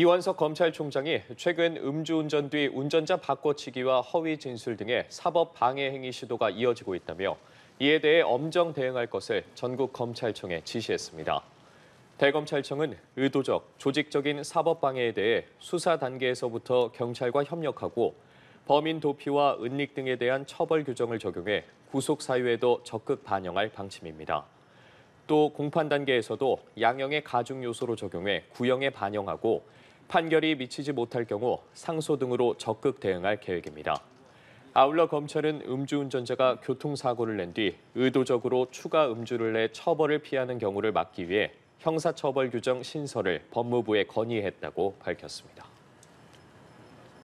이완석 검찰총장이 최근 음주운전 뒤 운전자 바꿔치기와 허위 진술 등의 사법 방해 행위 시도가 이어지고 있다며 이에 대해 엄정 대응할 것을 전국 검찰청에 지시했습니다. 대검찰청은 의도적, 조직적인 사법 방해에 대해 수사 단계에서부터 경찰과 협력하고 범인 도피와 은닉 등에 대한 처벌 규정을 적용해 구속 사유에도 적극 반영할 방침입니다. 또 공판 단계에서도 양형의 가중 요소로 적용해 구형에 반영하고 판결이 미치지 못할 경우 상소 등으로 적극 대응할 계획입니다. 아울러 검찰은 음주운전자가 교통사고를 낸 뒤 의도적으로 추가 음주를 내 처벌을 피하는 경우를 막기 위해 형사처벌 규정 신설을 법무부에 건의했다고 밝혔습니다.